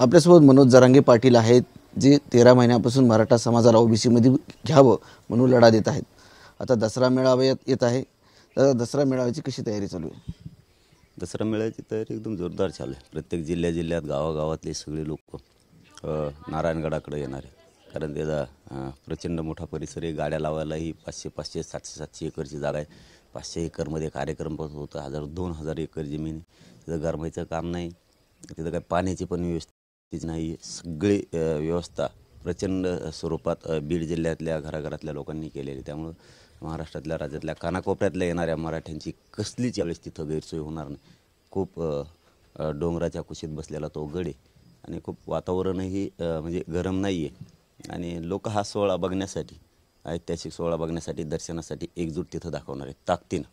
आपल्यासोबत मनोज जरांगे पाटील आहेत जे तेरा महिन्यापासून मराठा समाजाला ओबीसीमध्ये घ्यावं म्हणून लढा देत आहेत आता दसरा मेळावा येत आहे तर दसरा मेळाव्याची कशी तयारी चालू आहे दसरा मेळाव्याची तयारी एकदम जोरदार चालू आहे प्रत्येक जिल्ह्या जिल्ह्यात गावागावातले सगळे लोक नारायणगडाकडे येणार आहेत कारण त्याचा प्रचंड मोठा परिसर आहे गाड्या लावायलाही पाचशे पाचशे सातशे सातशे एकरची जागा आहे पाचशे एकरमध्ये कार्यक्रम होतो हजार दोन हजार एकर जमीन तिथं गरमायचं काम नाही तिथं काय पाण्याची पण व्यवस्था नाही सगळी व्यवस्था प्रचंड स्वरूपात बीड जिल्ह्यातल्या घराघरातल्या लोकांनी केलेली त्यामुळं महाराष्ट्रातल्या राज्यातल्या कानाकोपऱ्यातल्या येणाऱ्या मराठ्यांची कसलीच यावेळेस तिथं गैरसोय होणार नाही खूप डोंगराच्या कुशीत बसलेला तो आहे आणि खूप वातावरणही म्हणजे गरम नाही आहे आणि लोक हा सोहळा बघण्यासाठी ऐतिहासिक सोहळा बघण्यासाठी दर्शनासाठी एकजूट तिथं दाखवणार आहेत ताकदीनं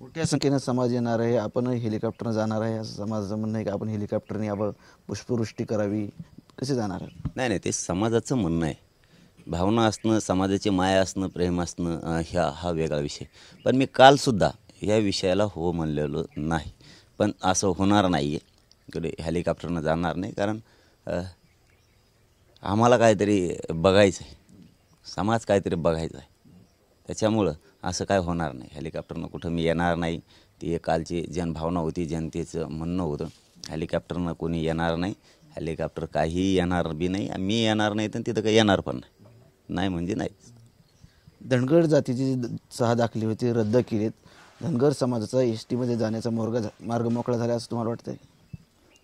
मोठ्या संख्येनं समाज येणार आहे आपण हेलिकॉप्टरनं जाणार आहे असं समाजाचं म्हणणं आहे की आपण हेलिकॉप्टरने आपण पुष्पवृष्टी करावी कसे जाणार आहे नाही नाही ते समाजाचं म्हणणं आहे भावना असणं समाजाची माया असणं प्रेम असणं ह्या हा वेगळा विषय पण मी कालसुद्धा ह्या विषयाला हो म्हणलेलो नाही पण असं होणार नाही आहे इकडे हेलिकॉप्टरनं जाणार नाही कारण आम्हाला काहीतरी बघायचं आहे समाज काहीतरी बघायचा आहे त्याच्यामुळं असं काय होणार नाही हेलिकॉप्टरनं कुठं मी येणार नाही ती एक कालची जनभावना होती जनतेचं म्हणणं होतं हेलिकॉप्टरनं कोणी येणार नाही हेलिकॉप्टर काहीही येणार बी नाही मी येणार नाही तर तिथं काही येणार पण नाही म्हणजे नाही धनगर जातीची सहा दाखली होती रद्द केलीत धनगर समाजाचा एस टीमध्ये जाण्याचा मार्ग मार्ग मोकळा झाला असं तुम्हाला वाटतंय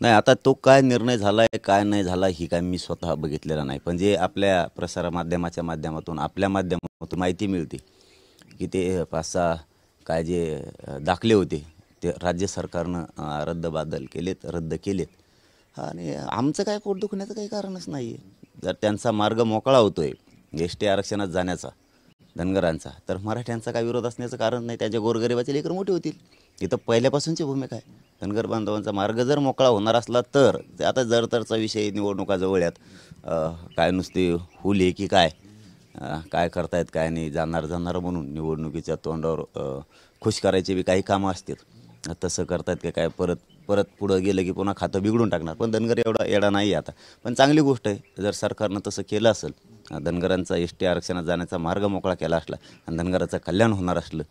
नाही आता तो काय निर्णय झाला आहे काय नाही झाला ही काय मी स्वतः बघितलेला नाही पण जे आपल्या प्रसारमाध्यमाच्या माध्यमातून आपल्या माध्यमातून होतं माहिती मिळते की ते पाच सहा काय जे दाखले होते ते राज्य सरकारनं रद्दबादल केलेत रद्द केलेत आणि आमचं काय कोट दुखण्याचं काही कारणच नाही आहे जर त्यांचा मार्ग मोकळा होतोय एस टी आरक्षणात जाण्याचा धनगरांचा तर मराठ्यांचा काय विरोध असण्याचं कारण नाही त्याच्या गोरगरिबाचे लेकर मोठे होतील इथं पहिल्यापासूनची भूमिका आहे धनगर बांधवांचा मार्ग जर मोकळा होणार असला तर आता जर तरचा विषय निवडणुका जवळ आहेत काय नुसती हुली की काय काय करतायत काय नाही जाणार जाणार म्हणून निवडणुकीच्या तोंडावर खुश करायचे बी काही कामं असतील तसं करतायत की काय परत परत पुढं गेलं की पुन्हा खातं बिघडून टाकणार पण धनगर एवढा येडा नाही आता पण चांगली गोष्ट आहे जर सरकारनं तसं केलं असेल धनगरांचा एस टी आरक्षणात जाण्याचा मार्ग मोकळा केला असला आणि धनगराचं कल्याण होणार असलं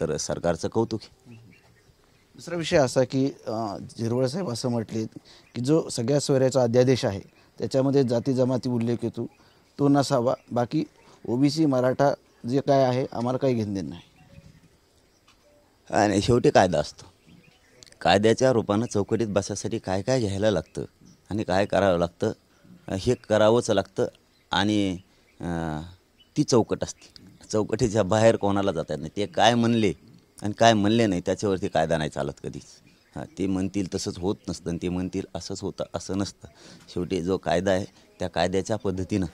तर सरकारचं कौतुक दुसरा विषय असा की झिरवळ साहेब असं म्हटले की जो सगळ्या सोयऱ्याचा अध्यादेश आहे त्याच्यामध्ये जाती जमाती उल्लेख येतो तो नसावा बाकी ओबीसी मराठा जे काय आहे आम्हाला काही घेणं देणं नाही आणि शेवटी कायदा असतो कायद्याच्या रूपानं चौकटीत बसायसाठी काय काय घ्यायला लागतं आणि काय करावं लागतं हे करावंच लागतं आणि ती चौकट असते चौकटीच्या बाहेर कोणाला जाता येत नाही ते काय म्हणले आणि काय म्हणले नाही त्याच्यावरती कायदा नाही चालत कधीच हां ते म्हणतील तसंच होत नसतं आणि ते म्हणतील असंच होतं असं नसतं शेवटी जो कायदा आहे त्या कायद्याच्या पद्धतीनं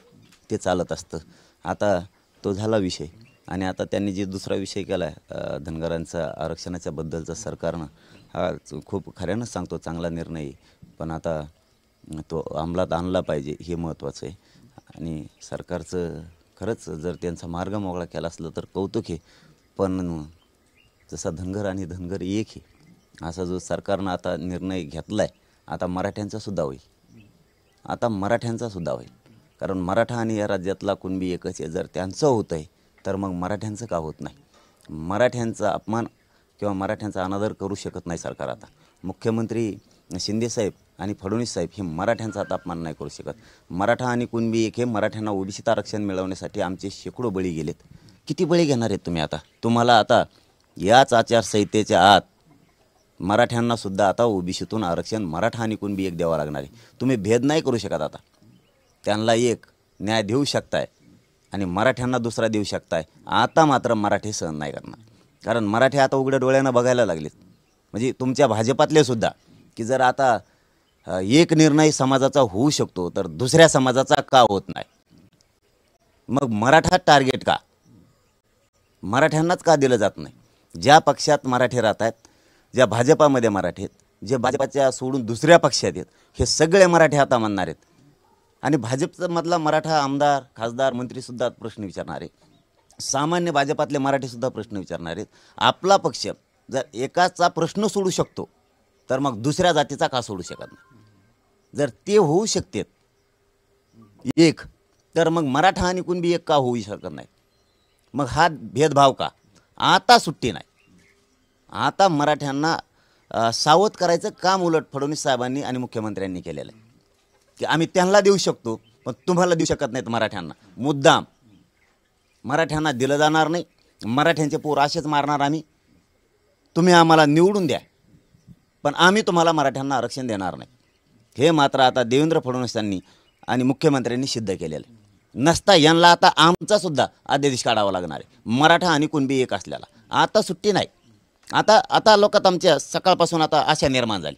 ते चालत असतं आता तो झाला विषय आणि आता त्यांनी जे दुसरा विषय केला आहे धनगरांचा आरक्षणाच्या बद्दलचा सरकारनं हा खूप खऱ्यानंच सांगतो चांगला निर्णय पण आता तो अंमलात आणला पाहिजे हे महत्त्वाचं आहे आणि सरकारचं खरंच जर त्यांचा मार्ग मोकळा केला असला तर कौतुक आहे पण जसा धनगर आणि धनगर एक आहे असा जो सरकारनं आता निर्णय घेतला आहे आता मराठ्यांचासुद्धा होईल आता मराठ्यांचासुद्धा होईल कारण मराठा आणि या राज्यातला कुणबी एकच आहे जर त्यांचं होत आहे तर मग मराठ्यांचं का होत नाही मराठ्यांचा अपमान किंवा मराठ्यांचा अनादर करू शकत नाही सरकार आता मुख्यमंत्री शिंदेसाहेब आणि फडणवीस साहेब हे मराठ्यांचा आता अपमान नाही करू शकत मराठा आणि कुणबी एक हे मराठ्यांना ओबीसीत आरक्षण मिळवण्यासाठी आमचे शेकडो बळी गेलेत किती बळी घेणार आहेत तुम्ही आता तुम्हाला आता याच आचारसंहितेच्या आत मराठ्यांनासुद्धा आता ओबीसीतून आरक्षण मराठा आणि कुणबी एक द्यावा लागणार आहे तुम्ही भेद नाही करू शकत आता त्यांना एक न्याय देऊ शकताय आणि मराठ्यांना दुसरा देऊ शकताय आता मात्र मराठी सहन नाही करणार कारण मराठी आता उघड्या डोळ्यानं बघायला लागलेत म्हणजे तुमच्या भाजपातले सुद्धा की जर आता एक निर्णय समाजाचा होऊ शकतो तर दुसऱ्या समाजाचा का होत नाही मग मराठा टार्गेट का मराठ्यांनाच का दिलं जात नाही ज्या पक्षात मराठी राहत आहेत ज्या भाजपामध्ये मराठी आहेत जे भाजपाच्या सोडून दुसऱ्या पक्षात आहेत हे सगळे मराठी आता म्हणणार आहेत आणि भाजपचा मधला मराठा आमदार खासदार मंत्रीसुद्धा प्रश्न विचारणारे सामान्य भाजपातले मराठीसुद्धा प्रश्न विचारणार आहेत आपला पक्ष जर एकाचा प्रश्न सोडू शकतो तर मग दुसऱ्या जातीचा का सोडू शकत नाही जर ते होऊ शकते एक तर मग मराठा आणि कुणबी एक का होऊ शकत नाही मग हा भेदभाव का आता सुट्टी नाही आता मराठ्यांना सावध करायचं काम उलट फडणवीस साहेबांनी आणि मुख्यमंत्र्यांनी केलेलं आहे की आम्ही त्यांना देऊ शकतो पण तुम्हाला देऊ शकत नाहीत मराठ्यांना मुद्दाम मराठ्यांना दिलं जाणार नाही मराठ्यांचे पोर असेच मारणार आम्ही तुम्ही आम्हाला निवडून द्या पण आम्ही तुम्हाला मराठ्यांना आरक्षण देणार नाही हे मात्र आता देवेंद्र फडणवीस यांनी आणि मुख्यमंत्र्यांनी सिद्ध केलेलं आहे नसता यांना आता आमचासुद्धा अध्यादेश काढावा लागणार आहे मराठा आणि कुणबी एक असल्याला आता सुट्टी नाही आता आता लोकात आमच्या सकाळपासून आता आशा निर्माण झाली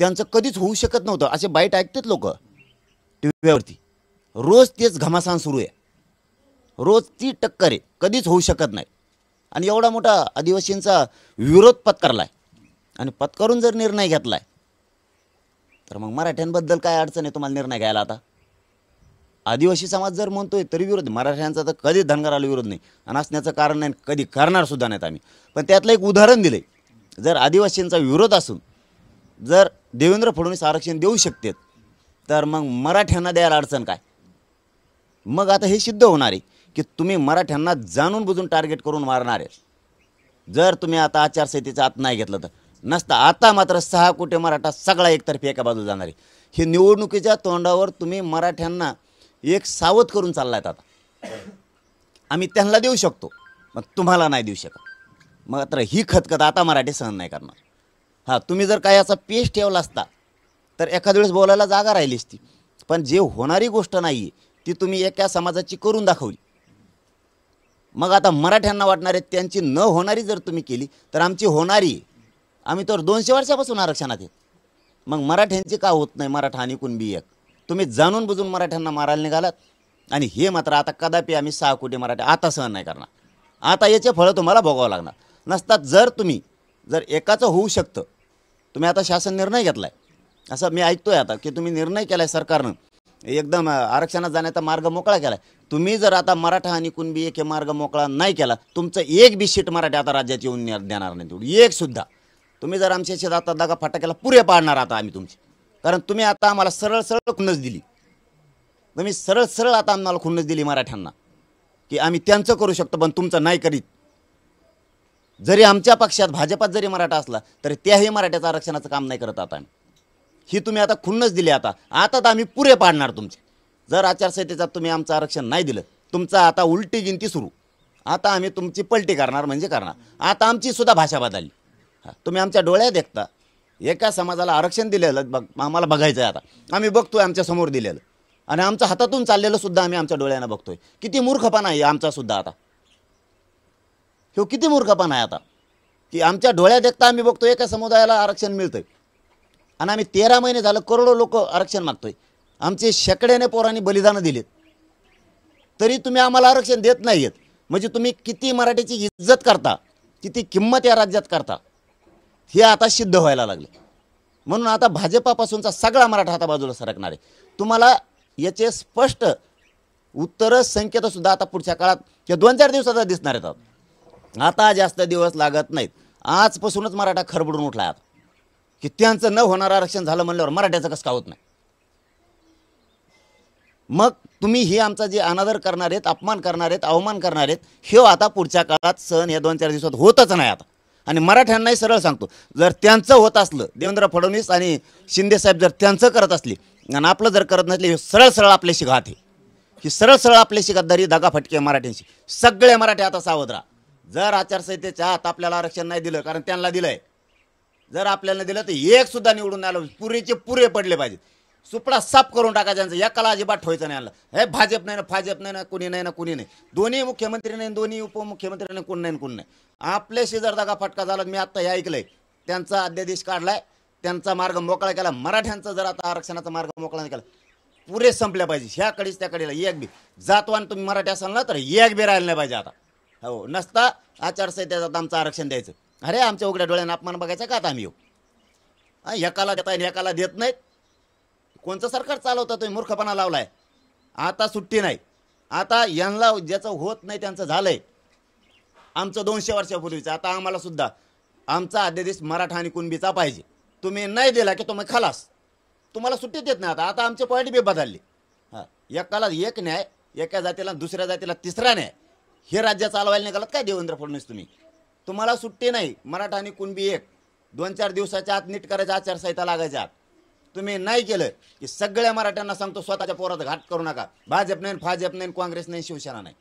त्यांचं कधीच होऊ शकत नव्हतं असे बाईट ऐकतात लोक टी व्हीवरती रोज तेच घमासान सुरू आहे रोज ती टक्कर आहे कधीच होऊ शकत नाही आणि एवढा मोठा आदिवासींचा विरोध पत्करला आहे आणि पत्करून जर निर्णय घेतला आहे तर मग मराठ्यांबद्दल काय अडचण आहे तुम्हाला निर्णय घ्यायला आता आदिवासी समाज जर म्हणतोय तरी विरोध मराठ्यांचा तर कधीच आला विरोध नाही आणि असण्याचं कारण नाही कधी करणार सुद्धा नाहीत आम्ही पण त्यातलं एक उदाहरण दिलं जर आदिवासींचा विरोध असून जर देवेंद्र फडणवीस आरक्षण देऊ शकतात तर मग मराठ्यांना द्यायला अडचण काय मग आता हे सिद्ध होणार आहे की तुम्ही मराठ्यांना जाणून बुजून टार्गेट करून मारणार आहे जर तुम्ही आता आचारसंहितेचा आत नाही घेतलं तर नसता आता मात्र सहा कोटी मराठा सगळा एकतर्फी एका बाजूला जाणार आहे हे निवडणुकीच्या तोंडावर तुम्ही मराठ्यांना एक सावध करून चाललायत आता आम्ही त्यांना देऊ शकतो मग तुम्हाला नाही देऊ शकत मात्र ही खतखत आता मराठी सहन नाही करणार हां तुम्ही जर काय याचा पेश ठेवला असता तर एखाद वेळेस बोलायला जागा राहिली असती पण जे होणारी गोष्ट नाही ती तुम्ही एका समाजाची करून दाखवली मग आता मराठ्यांना वाटणारे त्यांची न होणारी जर तुम्ही केली तर आमची होणारी आम्ही तर दोनशे वर्षापासून आरक्षणात येत मग मराठ्यांची का होत नाही मराठा आणि कुणबी एक तुम्ही जाणून बुजून मराठ्यांना मारायला निघालात आणि हे मात्र आता कदापि आम्ही सहा कोटी मराठी आता सहन नाही करणार आता याचे फळं तुम्हाला भोगावं लागणार नसतात जर तुम्ही जर एकाचं होऊ शकतं तुम्ही आता शासन निर्णय घेतलाय असं मी ऐकतो आता की तुम्ही निर्णय केला आहे सरकारनं एकदम आरक्षणात जाण्याचा मार्ग मोकळा केला तुम्ही जर आता मराठा आणि कुणबी एक मार्ग मोकळा नाही केला तुमचं एक बी सीट मराठी आता राज्यात येऊन देणार नाही तेवढी सुद्धा तुम्ही जर शेत आता दगा फाटा केला पुरे पाडणार आता आम्ही तुमचे कारण तुम्ही आता आम्हाला सरळ सरळ खुन्नस दिली तुम्ही सरळ सरळ आता आम्हाला खुन्नस दिली मराठ्यांना की आम्ही त्यांचं करू शकतो पण तुमचं नाही करीत जरी आमच्या पक्षात भाजपात जरी मराठा असला तरी त्याही मराठ्याचं आरक्षणाचं काम नाही करत आता ही तुम्ही आता खुन्नच दिली आता आता तर आम्ही पुरे पाडणार तुमचे जर आचारसंहितेचा तुम्ही आमचं आरक्षण नाही दिलं तुमचं आता उलटी गिनती सुरू आता आम्ही तुमची पलटी करणार म्हणजे करणार आता आमची सुद्धा भाषा बदलली तुम्ही आमच्या डोळ्यात देखता एका समाजाला आरक्षण दिलेलं बघ आम्हाला बघायचं आहे आता आम्ही बघतोय आमच्या समोर दिलेलं आणि आमच्या हातातून चाललेलं सुद्धा आम्ही आमच्या डोळ्यानं बघतोय किती मूर्खपणा आहे आमचा सुद्धा आता ह्यो किती मूर्खपणा आहे आता की आमच्या डोळ्यात देखता आम्ही बघतो एका समुदायाला आरक्षण मिळतं आणि आम्ही तेरा महिने झालं करोडो लोक आरक्षण मागतोय आमचे शेकड्याने पोरांनी बलिदानं दिलीत तरी तुम्ही आम्हाला आरक्षण देत नाही आहेत म्हणजे तुम्ही किती मराठीची इज्जत करता किती किंमत या राज्यात करता हे आता सिद्ध व्हायला लागले म्हणून आता भाजपापासूनचा सगळा मराठा आता बाजूला सरकणार आहे तुम्हाला याचे स्पष्ट उत्तरं संकेतसुद्धा आता पुढच्या काळात किंवा दोन चार दिवसात दिसणार आता आता जास्त दिवस लागत नाहीत आजपासूनच मराठा खरबडून उठला आता की त्यांचं न होणारं आरक्षण झालं म्हणल्यावर मराठ्याचं कसं का होत नाही मग तुम्ही ही आमचा जे अनादर करणार आहेत अपमान करणार आहेत अवमान करणार आहेत हे आता पुढच्या काळात सण या दोन चार दिवसात होतच नाही आता आणि मराठ्यांनाही सरळ सांगतो जर त्यांचं होत असलं देवेंद्र फडणवीस आणि शिंदेसाहेब जर त्यांचं करत असले आणि आपलं जर करत नसले हे सरळ सरळ आपल्याशी घात आहे ही सरळ सरळ आपल्याशी गद्दारी फटके मराठ्यांशी सगळे मराठे आता सावध राहा जर आचारसंहितेच्या हात आपल्याला आरक्षण नाही दिलं कारण त्यांना दिलंय जर आपल्याला दिलं तर एक सुद्धा निवडून आलं पुरेचे पुरे पडले पाहिजेत सुपडा साफ करून टाका या एकाला अजिबात ठेवायचं नाही आलं हे भाजप नाही ना भाजप नाही ना कुणी नाही ना कुणी नाही दोन्ही मुख्यमंत्री नाही दोन्ही उपमुख्यमंत्री नाही कोण नाही कोण नाही आपल्याशी जर दगा फटका झाला मी आत्ता हे ऐकलंय त्यांचा अध्यादेश काढलाय त्यांचा मार्ग मोकळा केला मराठ्यांचा जर आता आरक्षणाचा मार्ग मोकळा नाही केला पुरे संपल्या पाहिजे ह्याकडेच त्याकडे एक बी जातवान तुम्ही मराठी असाल ना तर एक बी राहिलं नाही पाहिजे आता हो नसता आचारसंहितेचा आमचं आरक्षण द्यायचं अरे आमच्या उघड्या डोळ्यांना अपमान बघायचा का आता आम्ही येऊ एकाला देता येईल एकाला देत नाहीत कोणचं सरकार चालवतं तुम्ही मूर्खपणा लावलाय आता सुट्टी नाही आता यांना ज्याचं होत नाही त्यांचं झालंय आमचं दोनशे वर्षापूर्वीचं आता आम्हाला सुद्धा आमचा अध्यादेश मराठा आणि कुणबीचा पाहिजे तुम्ही नाही दिला की तुम्ही खालास तुम्हाला सुट्टी देत नाही आता आता आमचे पॉईंट बी बदलले हां एकाला एक न्याय एका जातीला दुसऱ्या जातीला तिसरा न्याय हे राज्य चालवायला निघालात काय देवेंद्र फडणवीस तुम्ही तुम्हाला सुट्टी नाही मराठा आणि कुणबी एक दोन चार दिवसाच्या आत नीट करायचा आचारसंहिता लागायच्या तुम्ही नाही केलं की सगळ्या मराठ्यांना सांगतो स्वतःच्या पोरात घाट करू नका भाजप नाही भाजप नाही काँग्रेस नाही शिवसेना नाही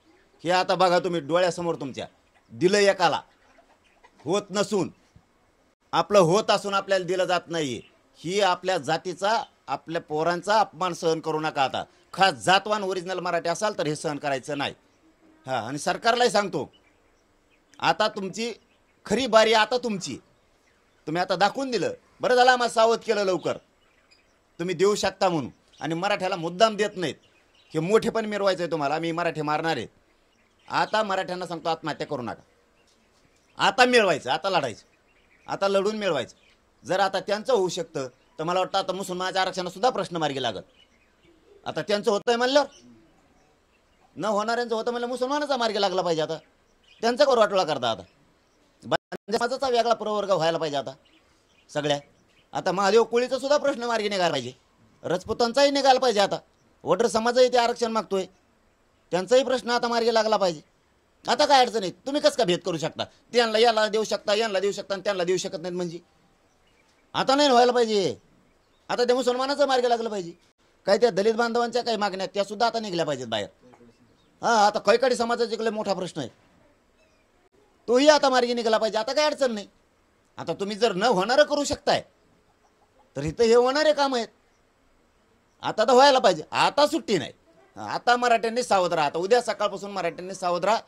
हे आता बघा तुम्ही डोळ्यासमोर तुमच्या दिलं एकाला होत नसून आपलं होत असून आपल्याला दिलं जात नाही ही आपल्या जातीचा आपल्या पोरांचा अपमान सहन करू नका आता खास जातवान ओरिजिनल मराठी असाल तर हे सहन करायचं नाही हां आणि सरकारलाही सांगतो आता तुमची खरी बारी आता तुमची तुम्ही आता दाखवून दिलं बरं झालं आम्हाला सावध केलं लवकर तुम्ही देऊ शकता म्हणून आणि मराठ्याला मुद्दाम देत नाहीत हे मोठे पण मिरवायचं आहे तुम्हाला मी मराठे मारणार आहेत आता मराठ्यांना सांगतो आत्महत्या करू नका आता मिळवायचं आता लढायचं आता लढून मिळवायचं जर आता त्यांचं होऊ शकतं तर मला वाटतं आता मुसलमानाच्या आरक्षणासुद्धा प्रश्न मार्गी लागत आता त्यांचं होतं आहे म्हणलं न होणाऱ्यांचं होतं म्हणजे मुसलमानाचा मार्ग लागला पाहिजे आता त्यांचा वाटोळा करता आता माझाचा वेगळा प्रवर्ग व्हायला पाहिजे आता सगळ्या आता महादेव कुळीचा सुद्धा प्रश्न मार्गी निघायला पाहिजे रजपुतांचाही निघायला पाहिजे आता वडर समाजही ते आरक्षण मागतोय त्यांचाही प्रश्न आता मार्गी लागला पाहिजे आता काय अडचण आहे तुम्ही कस का भेद करू शकता त्यांना याला देऊ शकता यांना देऊ शकता आणि त्यांना देऊ शकत नाहीत म्हणजे आता नाही व्हायला पाहिजे आता ते मुसलमानाचा मार्ग लागला पाहिजे काही त्या दलित बांधवांच्या काही मागण्या त्या सुद्धा आता निघल्या पाहिजेत बाहेर हा आता कैकाडी इकडे मोठा प्रश्न आहे तोही आता मार्गी निघाला पाहिजे आता काय अडचण नाही आता तुम्ही जर न होणार करू शकताय तर इथं हे होणारे काम आहेत आता तर व्हायला पाहिजे आता सुट्टी नाही आता मराठ्यांनी सावध राहा आता उद्या सकाळपासून मराठ्यांनी सावध राहा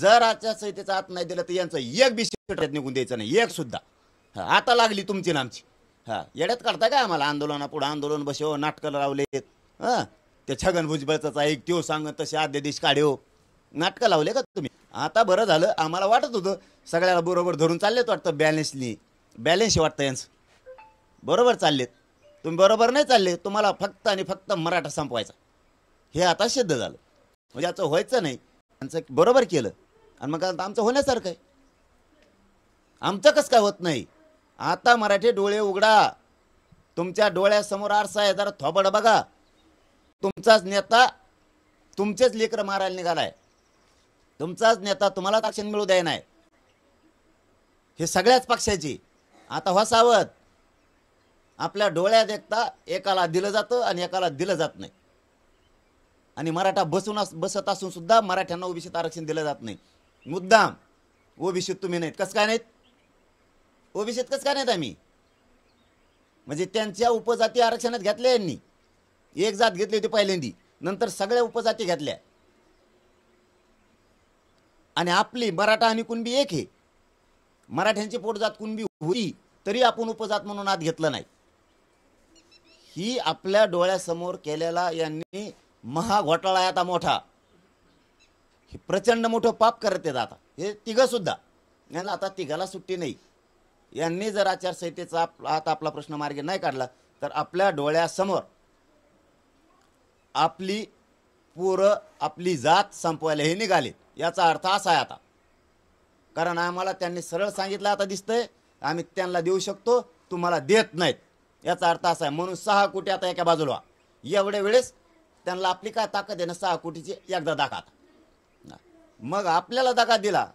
जर संहितेचा आत नाही दिला तर यांचं एक बी निघून द्यायचं नाही एक सुद्धा आता लागली तुमची नामची हा येड्यात काढता काय आम्हाला आंदोलना पुढं आंदोलन बसव नाटकं लावलेत हा त्या छगन भुजबळचा एक त्यो सांगत तसे अध्यादेश काढ्यो हो. नाटकं लावले का तुम्ही आता बरं झालं आम्हाला वाटत होतं सगळ्याला बरोबर धरून चाललेत वाटतं बॅलेन्सनी बॅलन्स वाटतं यांचं बरोबर चाललेत तुम्ही बरोबर नाही चालले तुम्हाला फक्त आणि फक्त मराठा संपवायचा हे आता सिद्ध झालं म्हणजे याचं व्हायचं नाही त्यांचं बरोबर केलं आणि मग आमचं होण्यासारखं आहे आमचं कसं काय होत नाही आता मराठी डोळे उघडा तुमच्या डोळ्यासमोर आरसा आहे जरा थोबड बघा तुमचाच नेता तुमचेच लेकर मारायला निघालाय तुमचाच नेता तुम्हाला आरक्षण मिळू द्याय नाही हे सगळ्याच पक्षाची आता वसावत आपल्या डोळ्यात एकता एकाला दिलं जातं आणि एकाला दिलं जात नाही आणि मराठा बसून बसत असून सुद्धा मराठ्यांना ओबीसीत आरक्षण दिलं जात नाही मुद्दाम ओबीसीत तुम्ही नाहीत कसं काय नाहीत ओबीसीत कसं काय नाहीत आम्ही म्हणजे त्यांच्या उपजाती आरक्षणात घेतल्या यांनी एक जात घेतली होती पहिल्यांदी नंतर सगळ्या उपजाती घेतल्या आणि आपली मराठा आणि कुणबी एक हे मराठ्यांची पोटजात कुणबी होती तरी आपण उपजात म्हणून आत घेतलं नाही ही आपल्या डोळ्यासमोर केलेला यांनी महाघोटाळा घोटाळा आता मोठा हे प्रचंड मोठं पाप करत आहेत आता हे सुद्धा यांना आता तिघाला सुट्टी नाही यांनी जर आचारसंहितेचा आता आपला प्रश्न मार्ग नाही काढला तर आपल्या डोळ्यासमोर आपली पोरं आपली जात संपवायला हे निघाले याचा अर्थ असा आहे आता कारण आम्हाला त्यांनी सरळ सांगितलं आता दिसतंय आम्ही त्यांना देऊ शकतो तुम्हाला देत नाहीत याचा अर्थ असा आहे म्हणून सहा कोटी आता एका बाजूला एवढ्या वेळेस त्यांना आपली काय ताकद आहे ना सहा कोटीची एकदा दाखा मग आपल्याला दगा दिला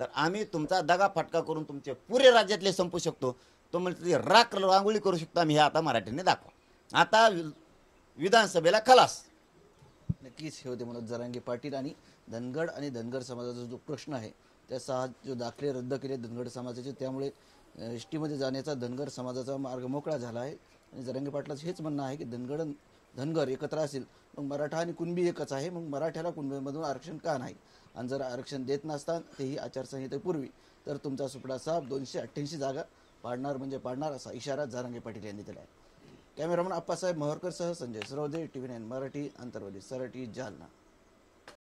तर आम्ही तुमचा दगा फटका करून तुमचे पुरे राज्यातले संपू शकतो तो म्हणजे राख रांगोळी करू शकतो आम्ही हे आता मराठीने दाखवा आता विधानसभेला खलास नक्कीच हे होते म्हणून जरांगे पाटील आणि धनगड आणि धनगर समाजाचा जो प्रश्न आहे त्या सहा जो दाखले रद्द केले धनगड समाजाचे त्यामुळे एस टीमध्ये जाण्याचा धनगर समाजाचा मार्ग मोकळा झाला आहे आणि जरांगे पाटलाचं हेच म्हणणं आहे की धनगड धनगर एकत्र असेल मग मराठा आणि कुणबी एकच आहे मग मराठ्याला कुणबीमधून आरक्षण का नाही आणि जर आरक्षण देत नसता तेही आचारसंहितेपूर्वी तर तुमचा सुपडा साहेब दोनशे अठ्ठ्याऐंशी जागा पाडणार म्हणजे पाडणार असा इशारा जारांगे पाटील यांनी दिला आहे कॅमेरामन आप्पासाहेब मोहरकरसह Sanjay Sarode T V nine Marathi Antarwali Sarati Jalna